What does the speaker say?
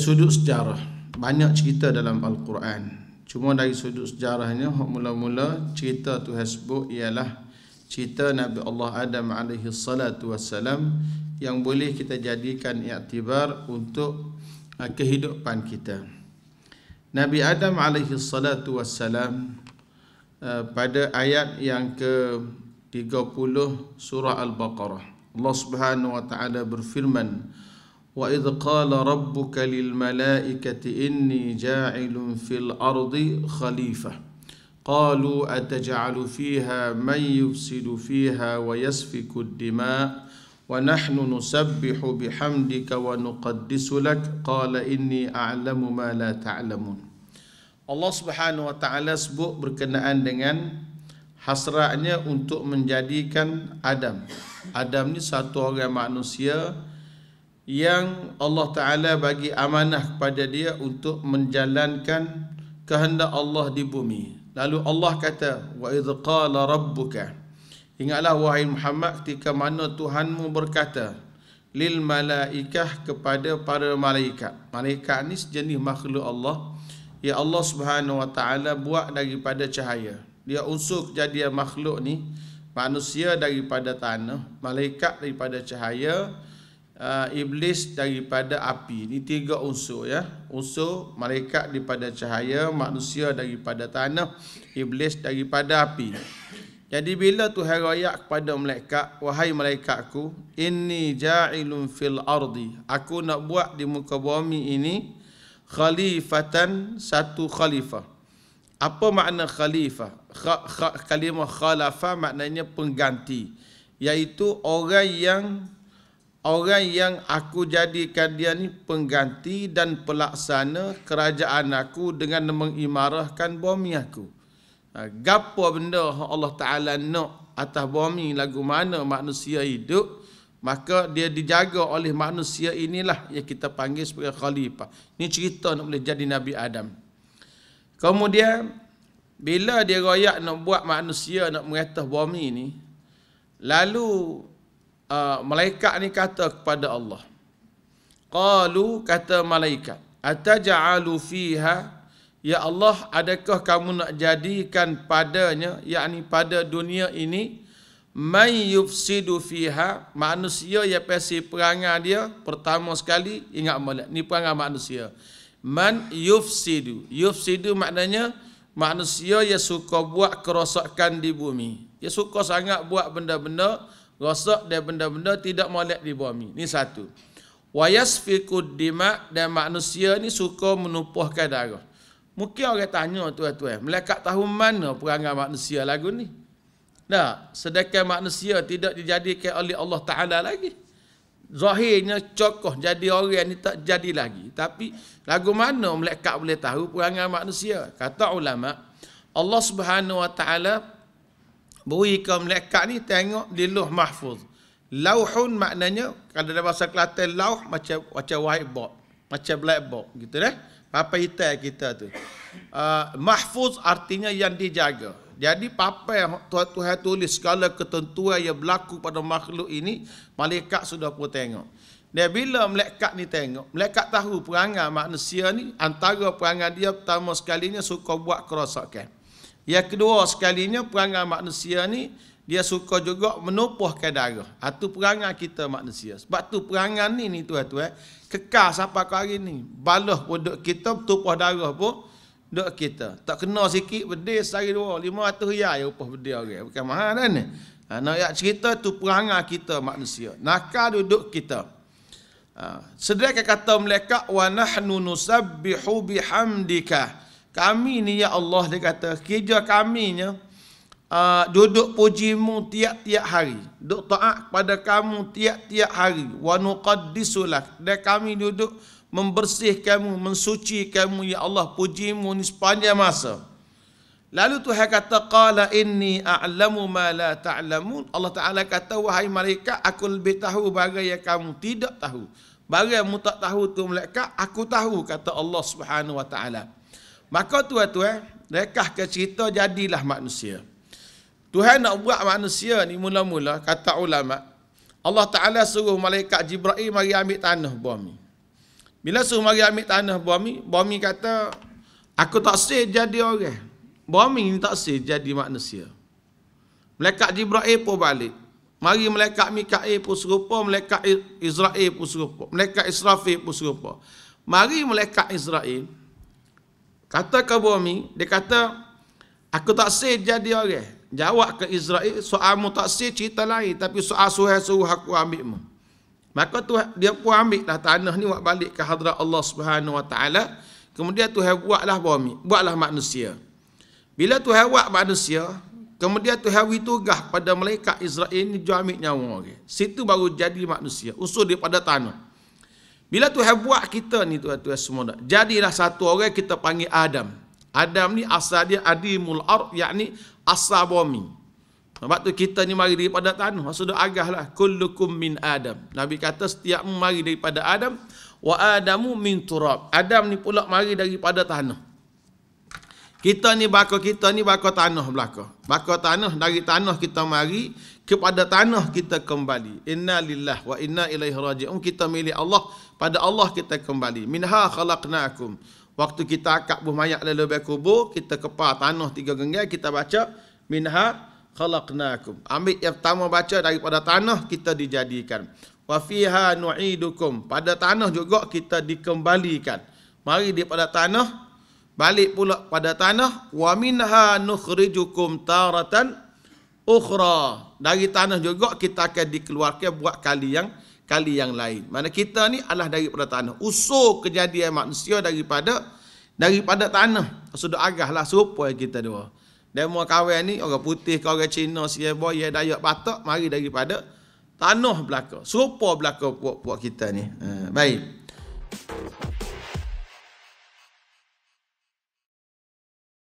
sudut sejarah banyak cerita dalam al-Quran cuma dari sudut sejarahnya mula-mula cerita Tuhan sebut ialah cerita Nabi Allah Adam alaihi salatu wassalam yang boleh kita jadikan iktibar untuk uh, kehidupan kita Nabi Adam alaihi salatu wassalam uh, pada ayat yang ke 30 surah al-Baqarah Allah Subhanahu wa taala berfirman وإذ قال ربك للملائكة إني جاعل في الأرض خليفة قالوا أتجعل فيها من يفسد فيها ويسفك الدماء ونحن نسبح بحمدك ونقدس لك قال إني أعلم ما لا تعلمون الله سبحانه وتعالى سبق berkenaan dengan hasratnya untuk menjadikan Adam. Adam ni satu orang manusia yang Allah Ta'ala bagi amanah kepada dia untuk menjalankan kehendak Allah di bumi. Lalu Allah kata, وَإِذْ قَالَ رَبُّكَ Ingatlah wahai Muhammad ketika mana Tuhanmu berkata, lil malaikah kepada para malaikat. Malaikat ni sejenis makhluk Allah. Ya Allah Subhanahu Wa Taala buat daripada cahaya. Dia unsur jadi makhluk ni manusia daripada tanah, malaikat daripada cahaya, uh, iblis daripada api. Ini tiga unsur ya. Unsur malaikat daripada cahaya, manusia daripada tanah, iblis daripada api. Jadi bila Tuhan raya kepada malaikat, wahai malaikatku, inni ja'ilun fil ardi. Aku nak buat di muka bumi ini khalifatan satu khalifah. Apa makna khalifah? Kha, kha, kalimah khalafah maknanya pengganti. Iaitu orang yang orang yang aku jadikan dia ni pengganti dan pelaksana kerajaan aku dengan mengimarahkan bumi aku. Ha, gapo benda Allah Taala nak atas bumi lagu mana manusia hidup maka dia dijaga oleh manusia inilah yang kita panggil sebagai khalifah. Ini cerita nak boleh jadi Nabi Adam. Kemudian bila dia royak nak buat manusia nak mengatas bumi ni lalu uh, malaikat ni kata kepada Allah. Qalu kata malaikat, ataj'alu fiha ya Allah adakah kamu nak jadikan padanya yakni pada dunia ini may yufsidu fiha manusia yang pesi perangai dia pertama sekali ingat molek ni perangai manusia man yufsidu yufsidu maknanya manusia yang suka buat kerosakan di bumi dia suka sangat buat benda-benda rosak dia benda-benda tidak molek di bumi. Ini satu. Wayas fikud dimak dan manusia ni suka menumpuhkan darah. Mungkin orang tanya tuan-tuan, eh, melekat tahu mana perangai manusia lagu ni? Tak, sedekah manusia tidak dijadikan oleh Allah Ta'ala lagi. Zahirnya cokoh jadi orang ni tak jadi lagi. Tapi lagu mana melekat boleh tahu perangai manusia? Kata ulama, Allah Subhanahu Wa Ta'ala beri ke malaikat ni tengok di luh mahfuz lauhun maknanya kalau dalam bahasa kelantan lauh macam macam whiteboard macam blackboard gitu deh Papa hitam kita tu uh, mahfuz artinya yang dijaga jadi papa yang Tuhan Tuhan tulis segala ketentuan yang berlaku pada makhluk ini malaikat sudah pun tengok dan bila malaikat ni tengok malaikat tahu perangai manusia ni antara perangai dia pertama sekalinya suka buat kerosakan okay? Yang kedua sekalinya perangai manusia ni dia suka juga menopohkan darah. Itu ha, perangai kita manusia. Sebab tu perangai ni ni tuan tuan eh, kekal sampai ke hari ni. Balah pun kita tumpah darah pun duk kita. Tak kena sikit bedil sehari dua, 500 riyal ya upah bedil orang. Okay. Bukan mahal kan ni. Ha, nak ya cerita tu perangai kita manusia. Nakal duduk kita. Ha, sedekah kata mereka wa nahnu nusabbihu bihamdika. Kami ni ya Allah dia kata kerja kami ni uh, duduk pujimu tiap-tiap hari. Duduk taat pada kamu tiap-tiap hari. Wa nuqaddisulak. Dan kami duduk membersih kamu, mensuci kamu ya Allah pujimu ni sepanjang masa. Lalu Tuhan kata qala inni a'lamu ma la ta'lamun. Allah Taala kata wahai malaikat aku lebih tahu bagai yang kamu tidak tahu. Bagai yang mu tak tahu tu malaikat aku tahu kata Allah Subhanahu wa taala. Maka tuan-tuan, rekah ke cerita jadilah manusia. Tuhan nak buat manusia ni mula-mula kata ulama Allah Taala suruh malaikat Jibril mari ambil tanah bumi. Bila suruh mari ambil tanah bumi, bumi kata aku tak sah jadi orang. Bumi ni tak sah jadi manusia. Malaikat Jibril pun balik. Mari malaikat Mikail pun serupa, malaikat Israel pun serupa, malaikat Israfil pun serupa. Mari malaikat Israel Kata kabumi, dia kata aku tak sah jadi orang. Jawab ke Israel, soal mu tak sah cerita lain tapi soal suhai suruh aku ambil mu. Maka tu dia pun ambil lah tanah ni buat balik ke hadrat Allah Subhanahu Wa Taala. Kemudian tu Tuhan buatlah bumi, buatlah manusia. Bila tu Tuhan buat manusia, kemudian tu Tuhan witugah pada malaikat Israel ni jual ambil nyawa orang. Situ baru jadi manusia, usul daripada tanah. Bila Tuhan buat kita ni tuan-tuan semua Jadilah satu orang kita panggil Adam. Adam ni asal dia Adimul Ar, yakni asal bumi. Sebab tu kita ni mari daripada tanah. Sudah agah lah. Kullukum min Adam. Nabi kata setiap mari daripada Adam. Wa Adamu min turab. Adam ni pula mari daripada tanah. Kita ni bakar kita ni bakar tanah belaka. Bakar tanah dari tanah kita mari kepada tanah kita kembali. Inna lillah wa inna ilaihi raji'un. Kita milik Allah, pada Allah kita kembali. Minha khalaqnakum. Waktu kita akak buh mayat lalu bayi kubur, kita kepar tanah tiga genggai, kita baca. Minha khalaqnakum. Ambil yang pertama baca daripada tanah kita dijadikan. Wa fiha nu'idukum. Pada tanah juga kita dikembalikan. Mari daripada tanah balik pula pada tanah wa minha nukhrijukum taratan ukhra dari tanah juga kita akan dikeluarkan buat kali yang kali yang lain mana kita ni adalah daripada tanah usul kejadian manusia daripada daripada tanah sudah agahlah serupa kita dua dan mua kawan ni orang putih ke orang Cina siapa boya dayak batak mari daripada tanah belaka serupa belaka puak-puak kita ni ha, baik Thank you.